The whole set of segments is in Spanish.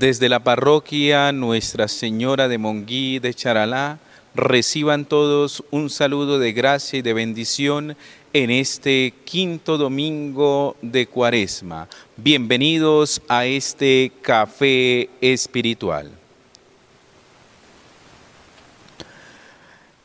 Desde la parroquia Nuestra Señora de Monguí de Charalá, reciban todos un saludo de gracia y de bendición en este quinto domingo de Cuaresma. Bienvenidos a este café espiritual.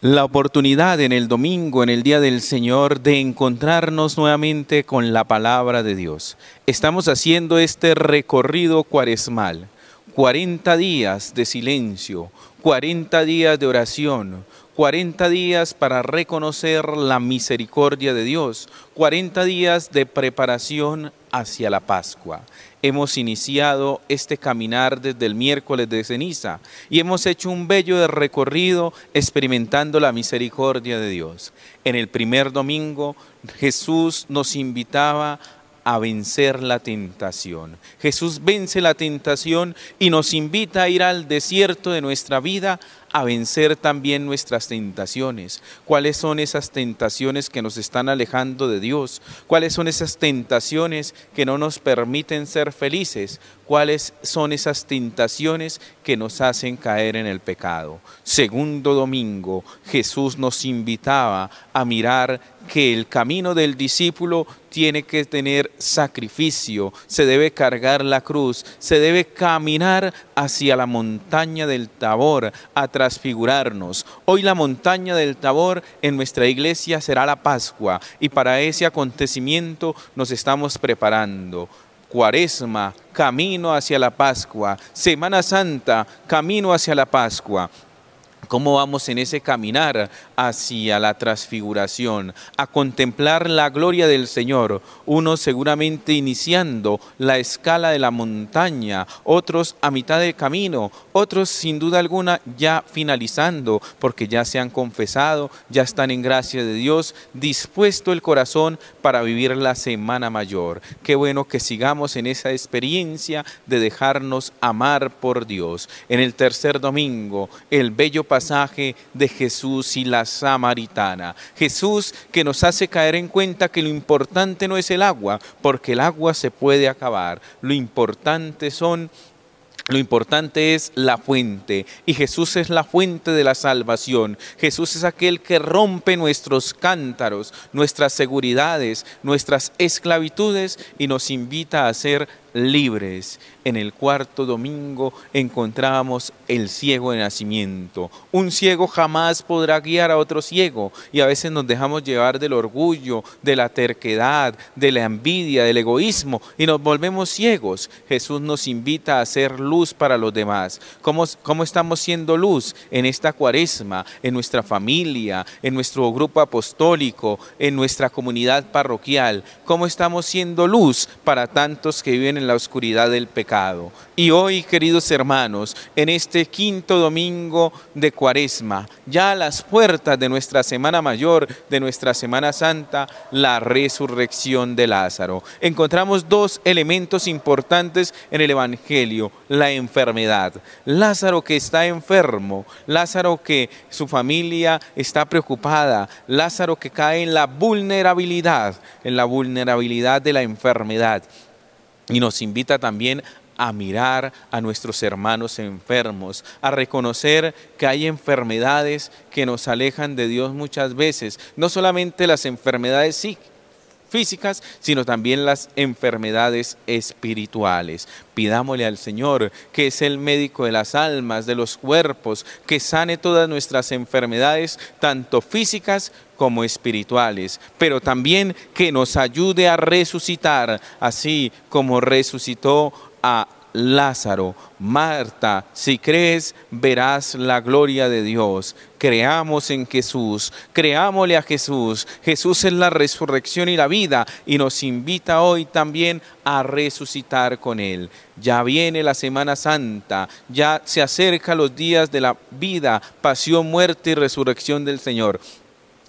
La oportunidad en el domingo, en el Día del Señor, de encontrarnos nuevamente con la palabra de Dios. Estamos haciendo este recorrido cuaresmal 40 días de silencio, 40 días de oración, 40 días para reconocer la misericordia de Dios, 40 días de preparación hacia la Pascua. Hemos iniciado este caminar desde el miércoles de ceniza y hemos hecho un bello recorrido experimentando la misericordia de Dios. En el primer domingo Jesús nos invitaba a a vencer la tentación. Jesús vence la tentación y nos invita a ir al desierto de nuestra vida a vencer también nuestras tentaciones. ¿Cuáles son esas tentaciones que nos están alejando de Dios? ¿Cuáles son esas tentaciones que no nos permiten ser felices? cuáles son esas tentaciones que nos hacen caer en el pecado. Segundo domingo, Jesús nos invitaba a mirar que el camino del discípulo tiene que tener sacrificio, se debe cargar la cruz, se debe caminar hacia la montaña del Tabor a transfigurarnos. Hoy la montaña del Tabor en nuestra iglesia será la Pascua y para ese acontecimiento nos estamos preparando. Cuaresma, camino hacia la Pascua. Semana Santa, camino hacia la Pascua. ¿Cómo vamos en ese caminar hacia la transfiguración, a contemplar la gloria del Señor? Unos seguramente iniciando la escala de la montaña, otros a mitad del camino, otros sin duda alguna ya finalizando, porque ya se han confesado, ya están en gracia de Dios, dispuesto el corazón para vivir la semana mayor. Qué bueno que sigamos en esa experiencia de dejarnos amar por Dios. En el tercer domingo, el bello pasaje de Jesús y la samaritana. Jesús que nos hace caer en cuenta que lo importante no es el agua, porque el agua se puede acabar. Lo importante son lo importante es la fuente y Jesús es la fuente de la salvación. Jesús es aquel que rompe nuestros cántaros, nuestras seguridades, nuestras esclavitudes y nos invita a ser libres. En el cuarto domingo encontramos el ciego de nacimiento. Un ciego jamás podrá guiar a otro ciego y a veces nos dejamos llevar del orgullo, de la terquedad, de la envidia, del egoísmo y nos volvemos ciegos. Jesús nos invita a ser luz para los demás. ¿Cómo, cómo estamos siendo luz en esta cuaresma, en nuestra familia, en nuestro grupo apostólico, en nuestra comunidad parroquial? ¿Cómo estamos siendo luz para tantos que viven en la oscuridad del pecado. Y hoy, queridos hermanos, en este quinto domingo de Cuaresma, ya a las puertas de nuestra Semana Mayor, de nuestra Semana Santa, la resurrección de Lázaro. Encontramos dos elementos importantes en el Evangelio, la enfermedad. Lázaro que está enfermo, Lázaro que su familia está preocupada, Lázaro que cae en la vulnerabilidad, en la vulnerabilidad de la enfermedad y nos invita también a mirar a nuestros hermanos enfermos, a reconocer que hay enfermedades que nos alejan de Dios muchas veces, no solamente las enfermedades psíquicas, físicas, sino también las enfermedades espirituales. Pidámosle al Señor, que es el médico de las almas, de los cuerpos, que sane todas nuestras enfermedades, tanto físicas como espirituales, pero también que nos ayude a resucitar, así como resucitó a Lázaro, Marta, si crees, verás la gloria de Dios. Creamos en Jesús, creámosle a Jesús. Jesús es la resurrección y la vida y nos invita hoy también a resucitar con Él. Ya viene la Semana Santa, ya se acerca los días de la vida, pasión, muerte y resurrección del Señor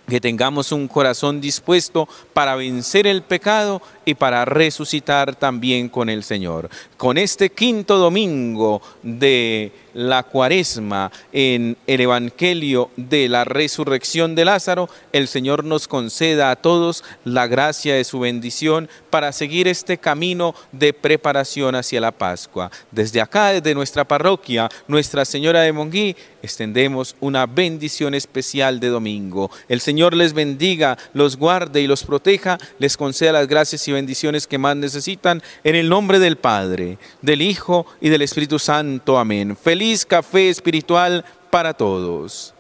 que tengamos un corazón dispuesto para vencer el pecado y para resucitar también con el Señor. Con este quinto domingo de la cuaresma en el Evangelio de la resurrección de Lázaro, el Señor nos conceda a todos la gracia de su bendición para seguir este camino de preparación hacia la Pascua. Desde acá, desde nuestra parroquia, Nuestra Señora de Monguí, extendemos una bendición especial de domingo. El Señor les bendiga, los guarde y los proteja, les conceda las gracias y bendiciones que más necesitan, en el nombre del Padre, del Hijo y del Espíritu Santo. Amén. Feliz café espiritual para todos.